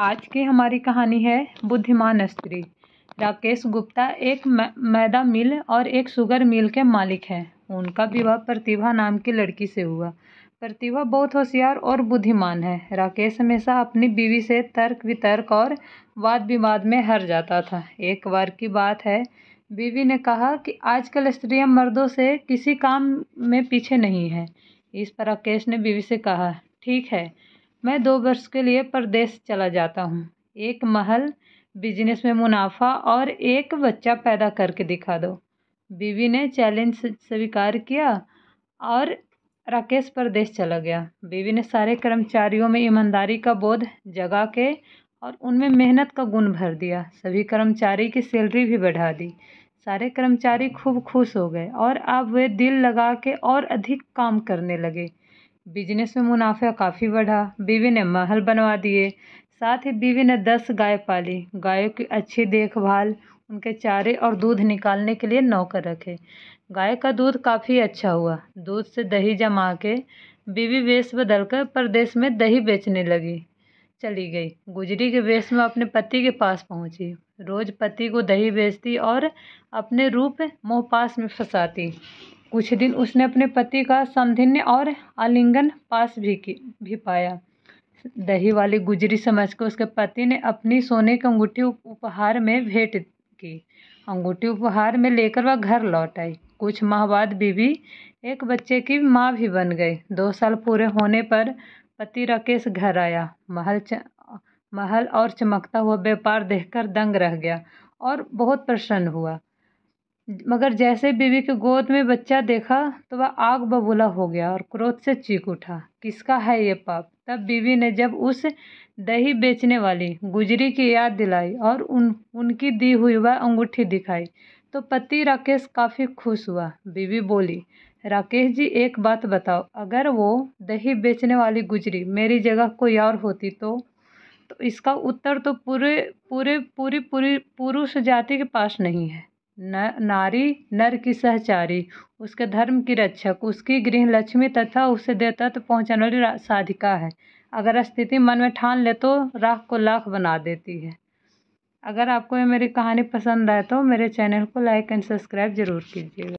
आज की हमारी कहानी है बुद्धिमान स्त्री राकेश गुप्ता एक मैदा मिल और एक शुगर मिल के मालिक हैं उनका विवाह प्रतिभा नाम की लड़की से हुआ प्रतिभा बहुत होशियार और बुद्धिमान है राकेश हमेशा अपनी बीवी से तर्क वितर्क और वाद विवाद में हर जाता था एक बार की बात है बीवी ने कहा कि आजकल स्त्रियां मर्दों से किसी काम में पीछे नहीं है इस पर राकेश ने बीवी से कहा ठीक है मैं दो वर्ष के लिए प्रदेश चला जाता हूँ एक महल बिजनेस में मुनाफा और एक बच्चा पैदा करके दिखा दो बीवी ने चैलेंज स्वीकार किया और राकेश परदेश चला गया बीवी ने सारे कर्मचारियों में ईमानदारी का बोध जगा के और उनमें मेहनत का गुण भर दिया सभी कर्मचारी की सैलरी भी बढ़ा दी सारे कर्मचारी खूब खुश हो गए और अब वे दिल लगा के और अधिक काम करने लगे बिजनेस में मुनाफा काफ़ी बढ़ा बीवी ने महल बनवा दिए साथ ही बीवी ने दस गाय पाली गायों की अच्छी देखभाल उनके चारे और दूध निकालने के लिए नौकर रखे गाय का दूध काफ़ी अच्छा हुआ दूध से दही जमा के बीवी वेश बदल कर प्रदेश में दही बेचने लगी चली गई गुजरी के वेश में अपने पति के पास पहुंची रोज़ पति को दही बेचती और अपने रूप मोहपास में फंसाती कुछ दिन उसने अपने पति का समधिन्य और आलिंगन पास भी की भी पाया दही वाली गुजरी समझ कर उसके पति ने अपनी सोने की अंगूठी उपहार में भेंट की अंगूठी उपहार में लेकर वह घर लौट आई कुछ माह बाद बीवी एक बच्चे की माँ भी बन गई दो साल पूरे होने पर पति राकेश घर आया महल च, महल और चमकता हुआ व्यापार देखकर दंग रह गया और बहुत प्रसन्न हुआ मगर जैसे बीवी के गोद में बच्चा देखा तो वह आग बबूला हो गया और क्रोध से चीख उठा किसका है ये पाप तब बीवी ने जब उस दही बेचने वाली गुजरी की याद दिलाई और उन उनकी दी हुई वह अंगूठी दिखाई तो पति राकेश काफ़ी खुश हुआ बीवी बोली राकेश जी एक बात बताओ अगर वो दही बेचने वाली गुजरी मेरी जगह कोई और होती तो तो इसका उत्तर तो पूरे पूरे पूरी पूरी पुरुष जाति के पास नहीं है नारी नर की सहचारी उसके धर्म की रक्षक उसकी गृह लक्ष्मी तथा उसे तो पहुँचाने वाली साधिका है अगर स्थिति मन में ठान ले तो राख को लाख बना देती है अगर आपको ये मेरी कहानी पसंद आए तो मेरे चैनल को लाइक एंड सब्सक्राइब ज़रूर कीजिएगा